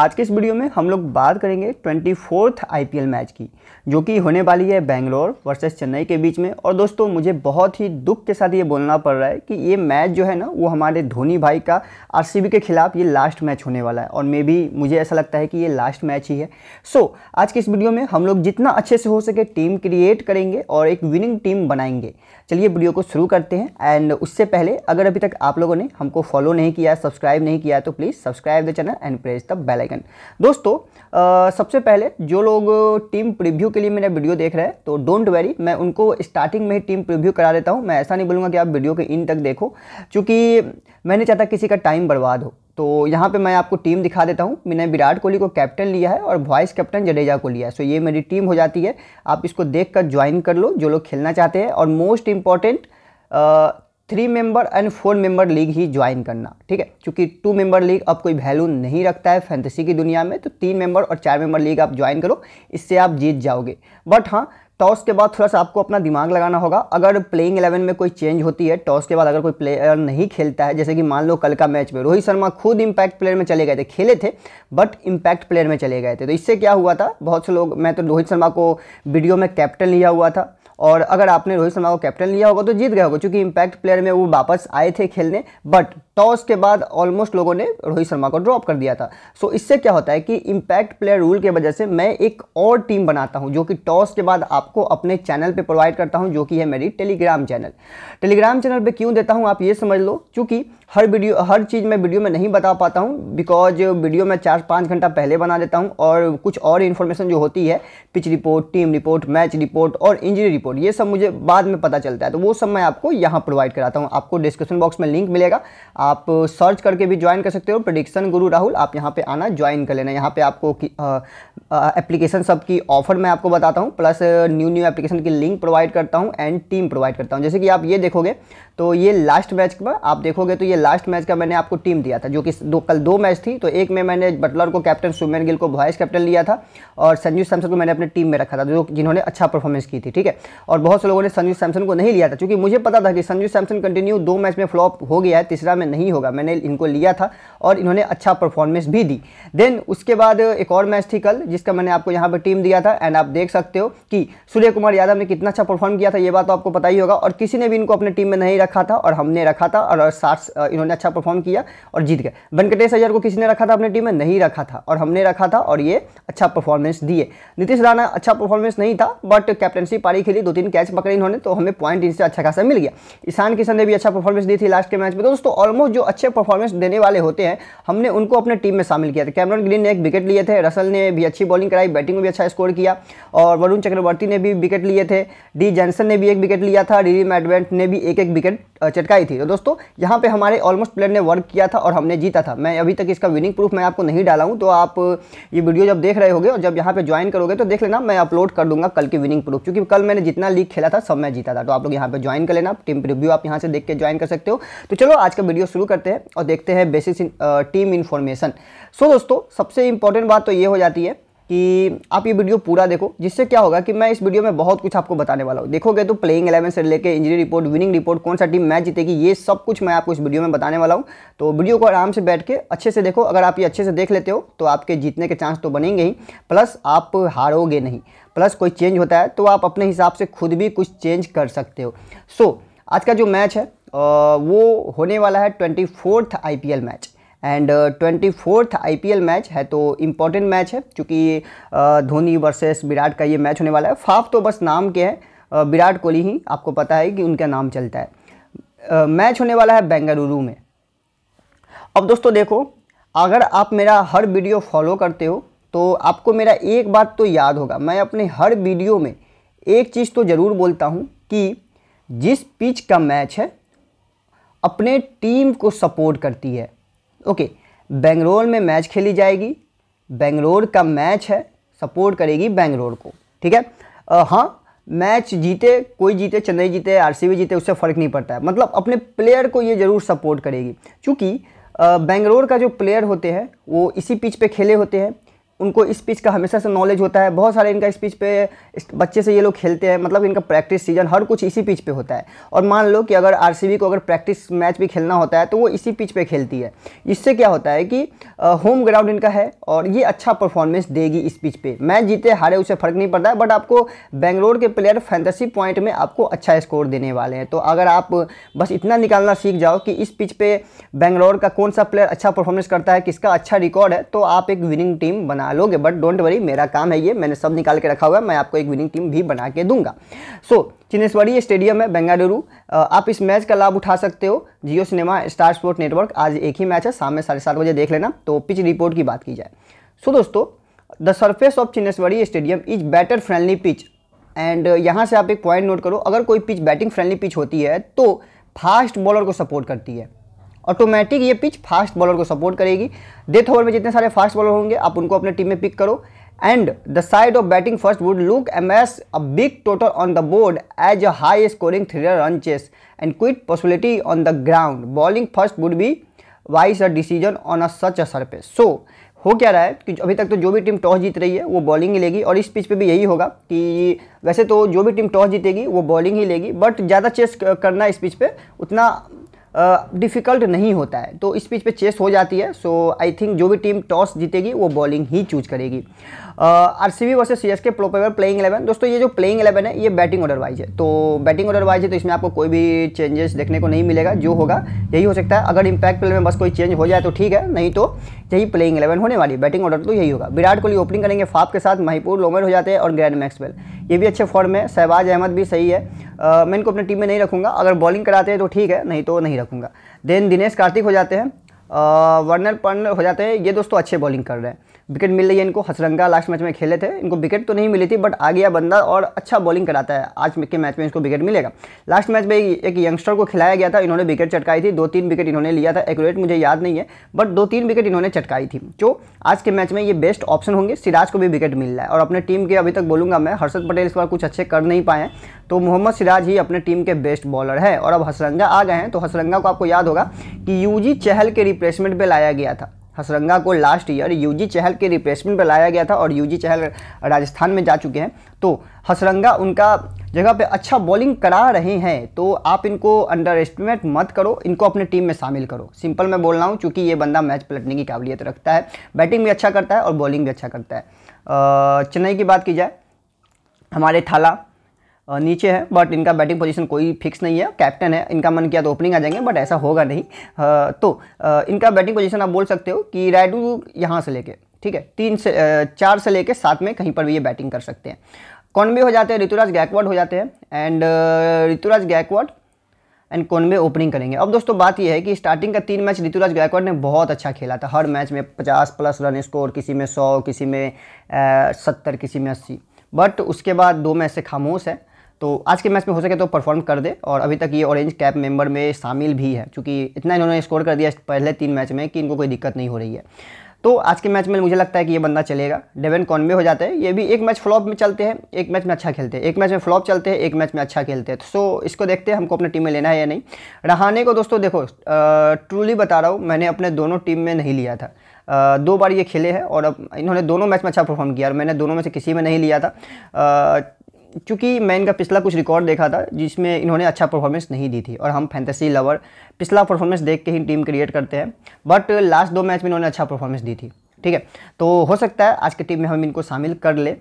आज के इस वीडियो में हम लोग बात करेंगे ट्वेंटी फोर्थ आई मैच की जो कि होने वाली है बेंगलोर वर्सेस चेन्नई के बीच में और दोस्तों मुझे बहुत ही दुख के साथ ये बोलना पड़ रहा है कि ये मैच जो है ना वो हमारे धोनी भाई का आर के खिलाफ ये लास्ट मैच होने वाला है और मे भी मुझे ऐसा लगता है कि ये लास्ट मैच ही है सो so, आज के इस वीडियो में हम लोग जितना अच्छे से हो सके टीम क्रिएट करेंगे और एक विनिंग टीम बनाएंगे चलिए वीडियो को शुरू करते हैं एंड उससे पहले अगर अभी तक आप लोगों ने हमको फॉलो नहीं किया सब्सक्राइब नहीं किया तो please subscribe the channel and press the bell icon दोस्तों आ, सबसे पहले जो लोग टीम प्रीव्यू के लिए मेरा वीडियो देख रहे हैं तो डोंट वेरी मैं उनको स्टार्टिंग में ही टीम प्रीव्यू करा देता हूँ मैं ऐसा नहीं बोलूँगा कि आप वीडियो के इन तक देखो चूँकि मैंने चाहता किसी का टाइम बर्बाद हो तो यहाँ पे मैं आपको टीम दिखा देता हूँ मैंने विराट कोहली को कैप्टन लिया है और वाइस कैप्टन जडेजा को लिया है सो ये मेरी टीम हो जाती है आप इसको देख कर ज्वाइन कर लो जो लोग खेलना चाहते हैं और most important three member and four member league ही ज्वाइन करना ठीक है क्योंकि टू मेंबर लीग अब कोई वैल्यू नहीं रखता है फैंतसी की दुनिया में तो तीन मेंबर और चार मेंबर लीग आप ज्वाइन करो इससे आप जीत जाओगे बट हाँ टॉस के बाद थोड़ा सा आपको अपना दिमाग लगाना होगा अगर प्लेइंग एलेवन में कोई चेंज होती है टॉस के बाद अगर कोई प्लेयर नहीं खेलता है जैसे कि मान लो कल का मैच में रोहित शर्मा खुद इम्पैक्ट प्लेयर में चले गए थे खेले थे बट इम्पैक्ट प्लेयर में चले गए थे तो इससे क्या हुआ था बहुत से लोग मैं तो रोहित शर्मा को वीडियो में कैप्टन लिया हुआ था और अगर आपने रोहित शर्मा को कैप्टन लिया होगा तो जीत गए होगा क्योंकि इम्पैक्ट प्लेयर में वो वापस आए थे खेलने बट टॉस के बाद ऑलमोस्ट लोगों ने रोहित शर्मा को ड्रॉप कर दिया था सो so, इससे क्या होता है कि इम्पैक्ट प्लेयर रूल की वजह से मैं एक और टीम बनाता हूँ जो कि टॉस के बाद आपको अपने चैनल पर प्रोवाइड करता हूँ जो कि है मेरी टेलीग्राम चैनल टेलीग्राम चैनल पर क्यों देता हूँ आप ये समझ लो चूँकि हर वीडियो हर चीज़ मैं वीडियो में नहीं बता पाता हूँ बिकॉज वीडियो मैं चार पाँच घंटा पहले बना देता हूँ और कुछ और इन्फॉर्मेशन जो होती है pitch report team report match report और इंजरी रिपोर्ट कोड ये सब मुझे बाद में पता चलता है तो वो सब मैं आपको यहाँ प्रोवाइड कराता हूँ आपको डिस्क्रिप्शन बॉक्स में लिंक मिलेगा आप सर्च करके भी ज्वाइन कर सकते हो प्रडिक्शन गुरु राहुल आप यहाँ पर आना ज्वाइन कर लेना यहाँ पर आपको एप्लीकेशन सब की ऑफर मैं आपको बताता हूँ प्लस न्यू न्यू एप्लीकेशन की लिंक प्रोवाइड करता हूँ एंड टीम प्रोवाइड करता हूँ जैसे कि आप ये देखोगे तो ये लास्ट मैच का आप देखोगे तो ये लास्ट मैच का मैंने आपको टीम दिया था जो कि दो कल दो मैच थी तो एक में मैंने बटलर को कैप्टन सुमेन गिल को वाइस कैप्टन लिया था और संजू सैमसन को मैंने अपने टीम में रखा था जो जिन्होंने अच्छा परफॉर्मेंस की थी ठीक है और बहुत से लोगों ने संजू सैमसन को नहीं लिया था क्योंकि मुझे पता था कि संजू सैमसन कंटिन्यू दो मैच में फ्लॉप हो गया है तीसरा में नहीं होगा मैंने इनको लिया था और इन्होंने अच्छा परफॉर्मेंस भी दी देन उसके बाद एक और मैच थी कल जिसका मैंने आपको यहाँ पर टीम दिया था एंड आप देख सकते हो कि सूर्य कुमार यादव ने कितना अच्छा परफॉर्म किया था ये बात तो आपको पता ही होगा और किसी ने भी इनको अपने टीम में नहीं रखा रखा था और हमने रखा था और सार्स इन्होंने अच्छा परफॉर्म किया और जीत गए वेंकटेश अय्यर को किसी ने रखा था अपनी टीम में नहीं रखा था और हमने रखा था और ये अच्छा परफॉर्मेंस दिए नीतीश राणा अच्छा परफॉर्मेंस नहीं था बट कैप्टनशिप पारी खेली दो तीन कैच पकड़े इन्होंने तो हमें पॉइंट इनसे अच्छा खासा मिल गया ईशान किशन ने भी अच्छा परफॉर्मेंस दी थी लास्ट के मैच में तो दोस्तों ऑलमोस्ट जो अच्छे परफॉर्मेंस देने वाले होते हैं हमने उनको अपने टीम में शामिल किया था कैमरन ग्रीन ने एक विकेट लिए थे रसल ने भी अच्छी बॉलिंग कराई बैटिंग में भी अच्छा स्कोर किया और वरुण चक्रवर्ती ने भी विकेट लिए थे डी जैनसन ने भी एक विकेट लिया था डी मैडवेंट ने भी एक एक विकेट चटकाई थी तो दोस्तों यहाँ पे हमारे ऑलमोस्ट प्लेयर ने वर्क किया था और हमने जीता था मैं अभी तक इसका विनिंग प्रूफ मैं आपको नहीं डाला हूँ तो आप ये वीडियो जब देख रहे होगे और जब यहाँ पे ज्वाइन करोगे तो देख लेना मैं अपलोड कर दूंगा कल की विनिंग प्रूफ क्योंकि कल मैंने जितना लीग खेला था सब मैं जीता था तो आप लोग यहाँ पर ज्वाइन कर लेना टीम रिव्यू आप यहाँ से देख के ज्वाइन कर सकते हो तो चलो आज का वीडियो शुरू करते हैं और देखते हैं बेसिस टीम इन्फॉर्मेशन सो दोस्तों सबसे इंपॉर्टेंट बात तो ये हो जाती है कि आप ये वीडियो पूरा देखो जिससे क्या होगा कि मैं इस वीडियो में बहुत कुछ आपको बताने वाला हूँ देखोगे तो प्लेइंग एलेवन से लेकर इंजरी रिपोर्ट विनिंग रिपोर्ट कौन सा टीम मैच जीतेगी ये सब कुछ मैं आपको इस वीडियो में बताने वाला हूँ तो वीडियो को आराम से बैठ के अच्छे से देखो अगर आप ये अच्छे से देख लेते हो तो आपके जीतने के चांस तो बनेंगे ही प्लस आप हारोगे नहीं प्लस कोई चेंज होता है तो आप अपने हिसाब से खुद भी कुछ चेंज कर सकते हो सो आज का जो मैच है वो होने वाला है twenty fourth I match and twenty fourth I match है तो इम्पॉर्टेंट मैच है चूँकि uh, धोनी वर्सेस विराट का ये मैच होने वाला है फाफ तो बस नाम के हैं uh, विराट कोहली ही आपको पता है कि उनका नाम चलता है मैच uh, होने वाला है बेंगलुरु में अब दोस्तों देखो अगर आप मेरा हर वीडियो फॉलो करते हो तो आपको मेरा एक बात तो याद होगा मैं अपने हर वीडियो में एक चीज़ तो ज़रूर बोलता हूँ कि जिस पिच का मैच है अपने टीम को सपोर्ट करती है ओके बेंगलोर में मैच खेली जाएगी बेंगलोर का मैच है सपोर्ट करेगी बेंगलोर को ठीक है हाँ मैच जीते कोई जीते चेन्नई जीते आरसीबी जीते उससे फ़र्क नहीं पड़ता है मतलब अपने प्लेयर को ये ज़रूर सपोर्ट करेगी क्योंकि बेंगलोर का जो प्लेयर होते हैं वो इसी पिच पे खेले होते हैं उनको स्पीच का हमेशा से नॉलेज होता है बहुत सारे इनका स्पीच पे बच्चे से ये लोग खेलते हैं मतलब इनका प्रैक्टिस सीजन हर कुछ इसी पिच पे होता है और मान लो कि अगर आरसीबी को अगर प्रैक्टिस मैच भी खेलना होता है तो वो इसी पिच पे खेलती है इससे क्या होता है कि होम ग्राउंड इनका है और ये अच्छा परफॉर्मेंस देगी इस पिच पर मैच जीते हारे उसे फ़र्क नहीं पड़ता है बट आपको बेंगलोर के प्लेयर फैंतासी पॉइंट में आपको अच्छा स्कोर देने वाले हैं तो अगर आप बस इतना निकालना सीख जाओ कि इस पिच पर बेंगलोर का कौन सा प्लेयर अच्छा परफॉर्मेंस करता है किसका अच्छा रिकॉर्ड है तो आप एक विनिंग टीम बना बना लोगे बट डोंट वरी मेरा काम है ये मैंने सब निकाल के रखा हुआ है मैं आपको एक विनिंग टीम भी बना के दूंगा सो so, चिनेश्वरी स्टेडियम है बेंगालुरु आप इस मैच का लाभ उठा सकते हो Jio cinema star sport network आज एक ही मैच है शाम में साढ़े सात बजे देख लेना तो पिच रिपोर्ट की बात की जाए सो so, दोस्तों the surface of Chinnaswamy stadium is batter friendly pitch and यहाँ से आप एक पॉइंट नोट करो अगर कोई पिच बैटिंग फ्रेंडली पिच होती है तो फास्ट बॉलर को सपोर्ट करती है ऑटोमेटिक ये पिच फास्ट बॉलर को सपोर्ट करेगी डेथ ओवर में जितने सारे फास्ट बॉलर होंगे आप उनको अपने टीम में पिक करो and the side of batting first would look aims a big total on the board as a high scoring thriller run chase and quite possibility on the ground bowling first would be wise a decision on a such a surface so हो क्या रहा है कि अभी तक तो जो भी टीम टॉस जीत रही है वो बॉलिंग ही लेगी और इस पिच पे भी यही होगा कि वैसे तो जो भी टीम टॉस जीतेगी वो बॉलिंग ही लेगी बट ज़्यादा चेस करना इस पिच पे उतना डिफ़िकल्ट नहीं होता है तो इस पिच पे चेस हो जाती है सो आई थिंक जो भी टीम टॉस जीतेगी वो बॉलिंग ही चूज करेगी R C versus C S K probable playing eleven दोस्तों ये जो प्लेइंग इलेवन है ये बैटिंग ऑर्डर वाइज है तो बैटिंग ऑर्डर वाइज है तो इसमें आपको कोई भी चेंजेस देखने को नहीं मिलेगा जो होगा यही हो सकता है अगर इम्पैक्ट प्लेयर में बस कोई चेंज हो जाए तो ठीक है नहीं तो यही प्लेइंग इलेवन होने वाली बैटिंग ऑर्डर तो यही होगा विराट कोहली ओपनिंग करेंगे फाफ के साथ महिपुर लोमर हो जाते हैं और ग्रैंड मैक्सवेल ये भी अच्छे फॉर्म में शहबाज अहमद भी सही है आ, uh, मैं इनको अपनी टीम में नहीं रखूँगा अगर बॉलिंग कराते हैं तो ठीक है नहीं तो नहीं रखूँगा देन दिनेश कार्तिक हो जाते हैं वर्नर uh, पर्नर हो जाते हैं ये दोस्तों अच्छे बॉलिंग कर रहे हैं विकेट मिल रही है इनको हसरंगा लास्ट मैच में खेले थे इनको विकेट तो नहीं मिली थी बट आ गया बंदा और अच्छा बॉलिंग कराता है आज के मैच में इसको विकेट मिलेगा लास्ट मैच में एक यंगस्टर को खिलाया गया था इन्होंने विकेट चटकाई थी दो तीन विकेट इन्होंने लिया था एकट मुझे याद नहीं है बट दो तीन विकेट इन्होंने चटकाई थी जो आज के मैच में ये बेस्ट ऑप्शन होंगे सिराज को भी विकेट मिल रहा है और अपने टीम के अभी तक बोलूँगा मैं हर्षद पटेल इस बार कुछ अच्छे कर नहीं पाए तो मोहम्मद सिराज ही अपने टीम के बेस्ट बॉलर है और अब हसरंगा आ गए हैं तो हसरंगा को आपको याद होगा कि यूजी चहल के रिप्लेसमेंट पर लाया गया था हसरंगा को लास्ट ईयर यूजी चहल के रिप्लेसमेंट पर लाया गया था और यूजी चहल राजस्थान में जा चुके हैं तो हसरंगा उनका जगह पे अच्छा बॉलिंग करा रहे हैं तो आप इनको अंडर एस्टिमेट मत करो इनको अपने टीम में शामिल करो सिंपल मैं बोल रहा हूँ चूँकि ये बंदा मैच पलटने की काबिलियत रखता है बैटिंग भी अच्छा करता है और बॉलिंग भी अच्छा करता है चेन्नई की बात की जाए हमारे थाला नीचे है बट इनका बैटिंग पोजीशन कोई फिक्स नहीं है कैप्टन है इनका मन किया तो ओपनिंग आ जाएंगे बट ऐसा होगा नहीं तो इनका बैटिंग पोजीशन आप बोल सकते हो कि रायडू यहाँ से लेके ठीक है तीन से चार से लेके सात में कहीं पर भी ये बैटिंग कर सकते हैं कौनबे हो जाते हैं ऋतुराज गायकवाड हो जाते हैं and Ruturaj Gaikwad and Conway opening करेंगे अब दोस्तों बात यह है कि स्टार्टिंग का तीन मैच ऋतुराज गायकवाड़ ने बहुत अच्छा खेला था हर मैच में 50 प्लस रन स्कोर किसी में 100 किसी में सत्तर किसी में 80 बट उसके बाद दो मैच से खामोश है तो आज के मैच में हो सके तो परफॉर्म कर दे और अभी तक ये ऑरेंज कैप मेंबर में शामिल भी है क्योंकि इतना इन्होंने स्कोर कर दिया पहले तीन मैच में कि इनको कोई दिक्कत नहीं हो रही है तो आज के मैच में मुझे लगता है कि ये बंदा चलेगा डेवन कॉनवे हो जाते हैं ये भी एक मैच फ्लॉप में चलते हैं एक मैच में अच्छा खेलते हैं एक मैच में फ्लॉप चलते हैं एक मैच में अच्छा खेलते हैं तो सो इसको देखते हैं हमको अपने टीम में लेना है या नहीं रहाने को दोस्तों देखो ट्रूली बता रहा हूँ मैंने अपने दोनों टीम में नहीं लिया था आ, दो बार ये खेले हैं और अब इन्होंने दोनों मैच में अच्छा परफॉर्म किया और मैंने दोनों में से किसी में नहीं लिया था आ, क्योंकि मैं इनका पिछला कुछ रिकॉर्ड देखा था जिसमें इन्होंने अच्छा परफॉर्मेंस नहीं दी थी और हम फैंतेसी लवर पिछला परफॉर्मेंस देख के ही टीम क्रिएट करते हैं बट लास्ट दो मैच में इन्होंने अच्छा परफॉर्मेंस दी थी ठीक है तो हो सकता है आज की टीम में हम इनको शामिल कर ले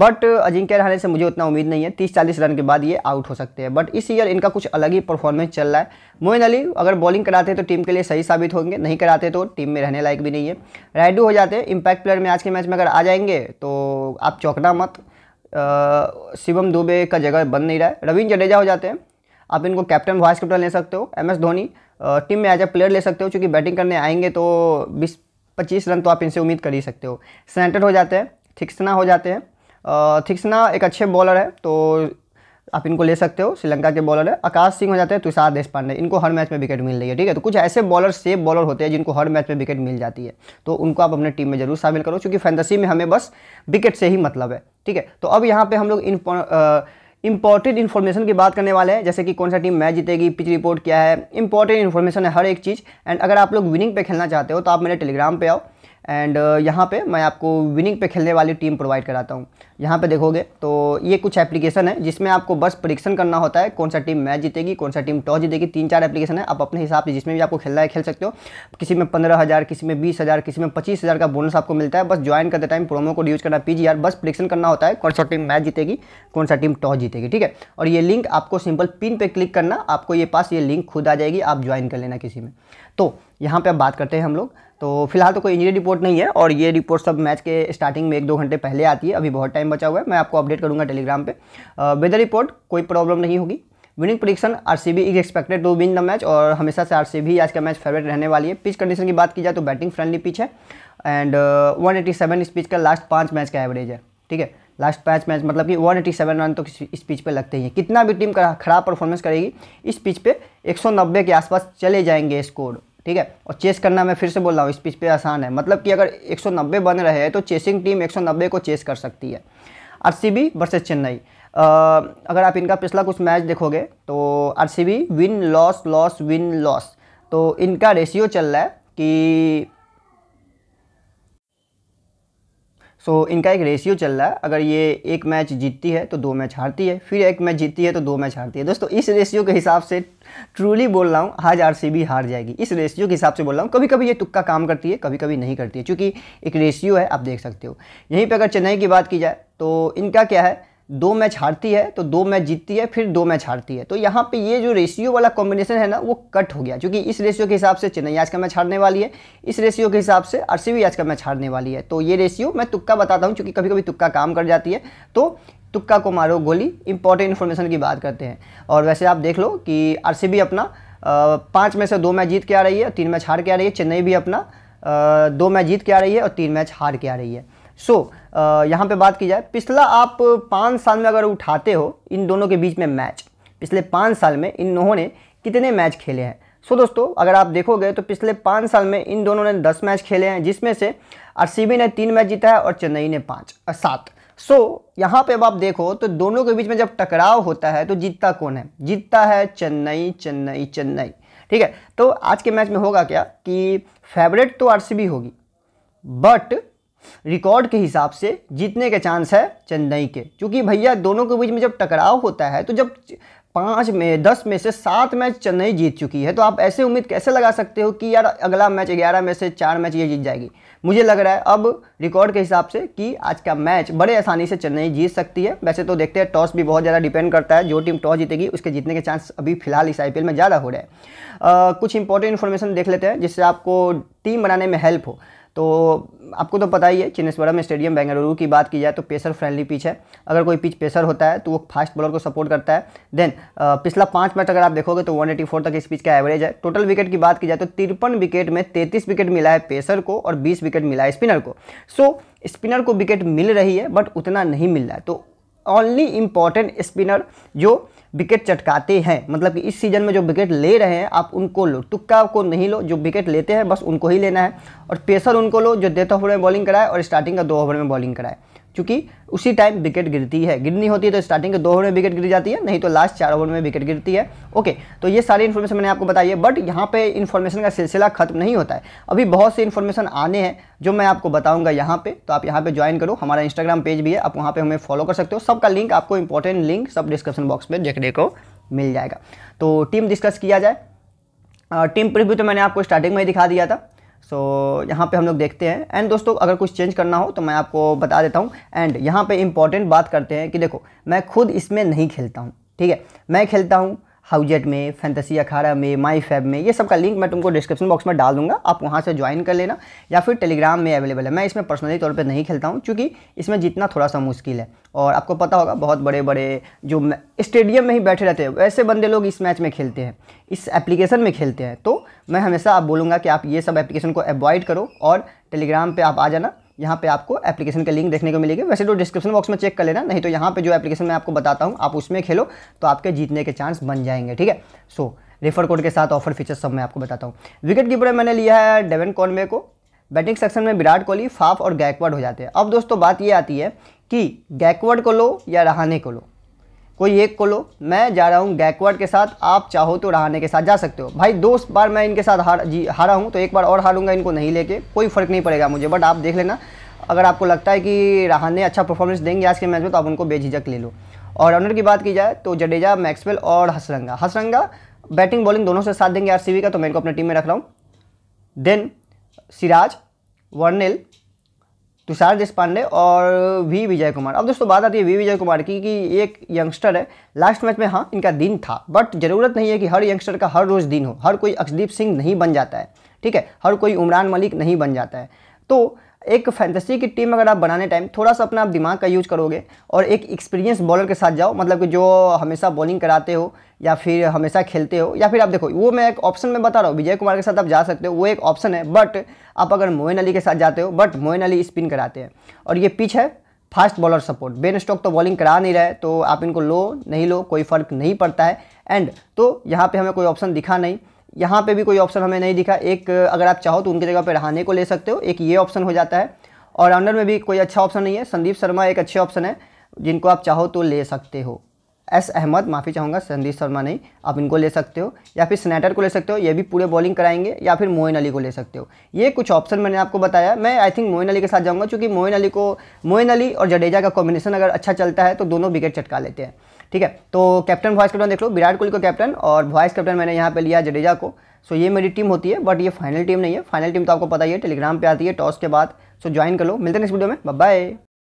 बट अजिंक्य रहने से मुझे उतना उम्मीद नहीं है तीस चालीस रन के बाद ये आउट हो सकते हैं बट इस ईयर इनका कुछ अलग ही परफॉर्मेंस चल रहा है मोइन अली अगर बॉलिंग कराते हैं तो टीम के लिए सही साबित होंगे नहीं कराते तो टीम में रहने लायक भी नहीं है राइडू हो जाते हैं इम्पैक्ट प्लेयर में आज के मैच में अगर आ जाएंगे तो आप चौंकना मत शिवम दुबे का जगह बन नहीं रहा है रविंद जडेजा हो जाते हैं आप इनको कैप्टन वाइस कैप्टन ले सकते हो एम एस धोनी टीम में एज ए प्लेयर ले सकते हो चूँकि बैटिंग करने आएंगे तो बीस पच्चीस रन तो आप इनसे उम्मीद कर ही सकते हो सेंटर हो जाते हैं थिक्सना हो जाते हैं थिक्सना एक अच्छे बॉलर है तो आप इनको ले सकते हो श्रीलंका के बॉलर है आकाश सिंह हो जाते हैं तुषार देशपांडे इनको हर मैच में विकेट मिल रही है ठीक है तो कुछ ऐसे बॉलर सेफ बॉलर होते हैं जिनको हर मैच में विकेट मिल जाती है तो उनको आप अपने टीम में जरूर शामिल करो क्योंकि फैंतसी में हमें बस विकेट से ही मतलब है ठीक है तो अब यहाँ पर हम लोग इंपॉर्टेंट इन्फॉर्मेशन की बात करने वाले हैं जैसे कि कौन सा टीम मैच जीतेगी पिच रिपोर्ट क्या है इंपॉर्टेंट इन्फॉर्मेशन है हर एक चीज़ एंड अगर आप लोग विनिंग पे खेलना चाहते हो तो आप मेरे टेलीग्राम पे आओ एंड uh, यहाँ पे मैं आपको विनिंग पे खेलने वाली टीम प्रोवाइड कराता हूँ यहाँ पे देखोगे तो ये कुछ एप्लीकेशन है जिसमें आपको बस परीक्षण करना होता है कौन सा टीम मैच जीतेगी कौन सा टीम टॉस जीतेगी तीन चार एप्लीकेशन है आप अपने हिसाब से जिसमें भी आपको खेलना है खेल सकते हो किसी में पंद्रह हज़ार किसी में बीस हज़ार किसी में पच्चीस हज़ार का बोनस आपको मिलता है बस ज्वाइन करते टाइम प्रोमो कोड यूज़ करना पी बस परीक्षण करना होता है कौन सा टीम मैच जीतेगी कौन सा टीम टॉस जीतेगी ठीक है और ये लिंक आपको सिंपल पिन पर क्लिक करना आपको ये पास ये लिंक खुद आ जाएगी आप ज्वाइन कर लेना किसी में तो यहाँ पर बात करते हैं हम लोग तो फिलहाल तो कोई इंजरी रिपोर्ट रिपोर्ट नहीं है और ये रिपोर्ट सब मैच के स्टार्टिंग में एक दो घंटे पहले आती है अभी बहुत टाइम बचा हुआ है मैं आपको अपडेट करूंगा टेलीग्राम पर वेदर रिपोर्ट कोई प्रॉब्लम नहीं होगी winning prediction RCB is expected to win the match और हमेशा से आरसीबी आज का मैच फेवरेट रहने वाली है पिच कंडीशन की बात की जाए तो बैटिंग फ्रेंडली पिच है एंड वन एटी सेवन इस पिच का लास्ट पाँच मैच का एवरेज है ठीक है लास्ट पाँच मैच मतलब कि 187 रन तो इस पिच पे लगते ही हैं कितना भी टीम खराब परफॉर्मेंस करेगी इस पिच पे 190 के आसपास चले जाएंगे स्कोर ठीक है और चेस करना मैं फिर से बोल रहा हूँ इस पिच पे आसान है मतलब कि अगर 190 बन रहे हैं तो चेसिंग टीम 190 को चेस कर सकती है आरसीबी वर्सेस चेन्नई अगर आप इनका पिछला कुछ मैच देखोगे तो RCB win loss loss win loss तो इनका रेशियो चल रहा है कि सो so, इनका एक रेशियो चल रहा है अगर ये एक मैच जीतती है तो दो मैच हारती है फिर एक मैच जीतती है तो दो मैच हारती है दोस्तों इस रेशियो के हिसाब से ट्रूली बोल रहा हूँ आज आर हार जाएगी इस रेशियो के हिसाब से बोल रहा हूँ कभी कभी ये तुक्का काम करती है कभी कभी नहीं करती है चूँकि एक रेशियो है आप देख सकते हो यहीं पर अगर चेन्नई की बात की जाए तो इनका क्या है दो मैच हारती है तो दो मैच जीतती है फिर दो मैच हारती है तो यहाँ पे ये जो रेशियो वाला कॉम्बिनेशन है ना वो कट हो गया क्योंकि इस रेशियो के हिसाब से चेन्नई आज का मैच हारने वाली है इस रेशियो के हिसाब से आरसीबी आज का मैच हारने वाली है तो ये रेशियो मैं तुक्का बताता हूँ क्योंकि कभी कभी तुक्का काम कर जाती है तो तुक्का को मारो गोली इंपॉर्टेंट इन्फॉर्मेशन की बात करते हैं और वैसे आप देख लो कि आर अपना पाँच में से दो मैच जीत के आ रही है तीन मैच हार के आ रही है चेन्नई भी अपना दो मैच जीत के आ रही है और तीन मैच हार के आ रही है सो so, uh, यहाँ पे बात की जाए पिछला आप पाँच साल में अगर उठाते हो इन दोनों के बीच में मैच पिछले पाँच साल में इन दोनों ने कितने मैच खेले हैं सो so, दोस्तों अगर आप देखोगे तो पिछले पाँच साल में इन दोनों ने दस मैच खेले हैं जिसमें से आर ने तीन मैच जीता है और चेन्नई ने पाँच सात सो so, यहाँ पे अब आप देखो तो दोनों के बीच में जब टकराव होता है तो जीतता कौन है जीतता है चेन्नई चेन्नई चेन्नई ठीक है तो आज के मैच में होगा क्या कि फेवरेट तो आरसीबी होगी बट रिकॉर्ड के हिसाब से जीतने के चांस है चेन्नई के क्योंकि भैया दोनों के बीच में जब टकराव होता है तो जब पाँच में दस में से सात मैच चेन्नई जीत चुकी है तो आप ऐसे उम्मीद कैसे लगा सकते हो कि यार अगला मैच ग्यारह में से चार मैच ये जीत जाएगी मुझे लग रहा है अब रिकॉर्ड के हिसाब से कि आज का मैच बड़े आसानी से चेन्नई जीत सकती है वैसे तो देखते हैं टॉस भी बहुत ज़्यादा डिपेंड करता है जो टीम टॉस जीतेगी उसके जीतने के चांस अभी फिलहाल इस आई में ज़्यादा हो रहे हैं कुछ इंपॉर्टेंट इन्फॉर्मेशन देख लेते हैं जिससे आपको टीम बनाने में हेल्प हो तो आपको तो पता ही है चिन्नेश्वरम स्टेडियम बेंगलुरु की बात की जाए तो पेसर फ्रेंडली पिच है अगर कोई पिच पेसर होता है तो वो फास्ट बॉलर को सपोर्ट करता है देन पिछला पाँच मैच अगर आप देखोगे तो 184 तक इस पिच का एवरेज है टोटल विकेट की बात की जाए तो तिरपन विकेट में 33 विकेट मिला है पेसर को और 20 विकेट मिला है स्पिनर को सो so, स्पिनर को विकेट मिल रही है बट उतना नहीं मिल रहा है तो ओनली इम्पॉर्टेंट स्पिनर जो विकेट चटकाते हैं मतलब कि इस सीज़न में जो विकेट ले रहे हैं आप उनको लो तुक्का को नहीं लो जो विकेट लेते हैं बस उनको ही लेना है और पेसर उनको लो जो डेथ ओवर में बॉलिंग कराए और स्टार्टिंग का दो ओवर में बॉलिंग कराए क्योंकि उसी टाइम विकेट गिरती है गिरनी होती है तो स्टार्टिंग के दो ओवर में विकेट गिर जाती है नहीं तो लास्ट चार ओवर में विकेट गिरती है ओके तो ये सारी इन्फॉर्मेशन मैंने आपको बताई है बट यहाँ पे इन्फॉर्मेशन का सिलसिला खत्म नहीं होता है अभी बहुत से इन्फॉर्मेशन आने हैं जो मैं आपको बताऊँगा यहाँ पर तो आप यहाँ पर ज्वाइन करो हमारा इंस्टाग्राम पेज भी है आप वहाँ पर हमें फॉलो कर सकते हो सबका लिंक आपको इंपॉर्टेंट लिंक सब डिस्क्रिप्शन बॉक्स में देखने को मिल जाएगा तो टीम डिस्कस किया जाए टीम प्रिव्यू तो मैंने आपको स्टार्टिंग में ही दिखा दिया था सो so, यहाँ पे हम लोग देखते हैं एंड दोस्तों अगर कुछ चेंज करना हो तो मैं आपको बता देता हूँ एंड यहाँ पे इम्पॉर्टेंट बात करते हैं कि देखो मैं खुद इसमें नहीं खेलता हूँ ठीक है मैं खेलता हूँ हाउजेट में फैंतसी अखाड़ा में माई फैब में ये सब का लिंक मैं तुमको डिस्क्रिप्शन बॉक्स में डाल दूंगा आप वहाँ से ज्वाइन कर लेना या फिर टेलीग्राम में अवेलेबल है मैं इसमें पर्सनली तौर पे नहीं खेलता हूँ क्योंकि इसमें जितना थोड़ा सा मुश्किल है और आपको पता होगा बहुत बड़े बड़े जो स्टेडियम में ही बैठे रहते हैं वैसे बंदे लोग इस मैच में खेलते हैं इस एप्लीकेशन में खेलते हैं तो मैं हमेशा आप बोलूँगा कि आप ये सब एप्लीकेशन को अवॉइड करो और टेलीग्राम पर आप आ जाना यहाँ पे आपको एप्लीकेशन का लिंक देखने को मिलेगी वैसे तो डिस्क्रिप्शन बॉक्स में चेक कर लेना नहीं तो यहाँ पे जो एप्लीकेशन मैं आपको बताता हूँ आप उसमें खेलो तो आपके जीतने के चांस बन जाएंगे ठीक है सो रेफर कोड के साथ ऑफर फीचर्स सब मैं आपको बताता हूँ विकेट कीपर मैंने लिया है डेवन कॉनवे को बैटिंग सेक्शन में विराट कोहली फाफ और गैकवर्ड हो जाते हैं अब दोस्तों बात ये आती है कि गैकवर्ड को लो या रहाने को लो कोई एक को लो मैं जा रहा हूँ गैकवर्ड के साथ आप चाहो तो रहाने के साथ जा सकते हो भाई दो बार मैं इनके साथ हार जी हारा हूँ तो एक बार और हारूंगा इनको नहीं लेके कोई फ़र्क नहीं पड़ेगा मुझे बट आप देख लेना अगर आपको लगता है कि रहाने अच्छा परफॉर्मेंस देंगे आज के मैच में तो आप उनको बेझिझक ले लो और रनर की बात की जाए तो जडेजा मैक्सवेल और हसरंगा हसरंगा बैटिंग बॉलिंग दोनों से साथ देंगे आर का तो मैं इनको अपनी टीम में रख रहा हूँ देन सिराज वर्नेल तुषार देशपांडे और वी विजय कुमार अब दोस्तों बात आती है वी विजय कुमार की कि एक यंगस्टर है लास्ट मैच में हाँ इनका दिन था बट ज़रूरत नहीं है कि हर यंगस्टर का हर रोज़ दिन हो हर कोई अक्षदीप सिंह नहीं बन जाता है ठीक है हर कोई उमरान मलिक नहीं बन जाता है तो एक फैंटेसी की टीम अगर आप बनाने टाइम थोड़ा सा अपना आप दिमाग का यूज करोगे और एक एक्सपीरियंस बॉलर के साथ जाओ मतलब कि जो हमेशा बॉलिंग कराते हो या फिर हमेशा खेलते हो या फिर आप देखो वो मैं एक ऑप्शन में बता रहा हूँ विजय कुमार के साथ आप जा सकते हो वो एक ऑप्शन है बट आप अगर मोइन अली के साथ जाते हो बट मोइन अली स्पिन कराते हैं और ये पिच है fast bowler support Ben Stokes तो बॉलिंग करा नहीं रहा है तो आप इनको लो नहीं लो कोई फ़र्क नहीं पड़ता है एंड तो यहाँ पे हमें कोई ऑप्शन दिखा नहीं यहाँ पे भी कोई ऑप्शन हमें नहीं दिखा एक अगर आप चाहो तो उनकी जगह पे रहाने को ले सकते हो एक ये ऑप्शन हो जाता है ऑलराउंडर में भी कोई अच्छा ऑप्शन नहीं है संदीप शर्मा एक अच्छे ऑप्शन है जिनको आप चाहो तो ले सकते हो एस अहमद माफ़ी चाहूँगा संदीप शर्मा नहीं आप इनको ले सकते हो या फिर स्नैटर को ले सकते हो ये भी पूरे बॉलिंग कराएंगे या फिर मोइन अली को ले सकते हो ये कुछ ऑप्शन मैंने आपको बताया मैं आई थिंक मोइन अली के साथ जाऊँगा क्योंकि मोइन अली को मोइन अली और जडेजा का कॉम्बिनेशन अगर अच्छा चलता है तो दोनों विकेट चटका लेते हैं ठीक है तो कैप्टन वाइस कैप्टन देख लो विराट कोहली को कैप्टन और वाइस कैप्टन मैंने यहाँ पे लिया जडेजा को सो ये मेरी टीम होती है बट ये फाइनल टीम नहीं है फाइनल टीम तो आपको पता ही है टेलीग्राम पे आती है टॉस के बाद सो ज्वाइन कर लो मिलते हैं इस वीडियो में बाय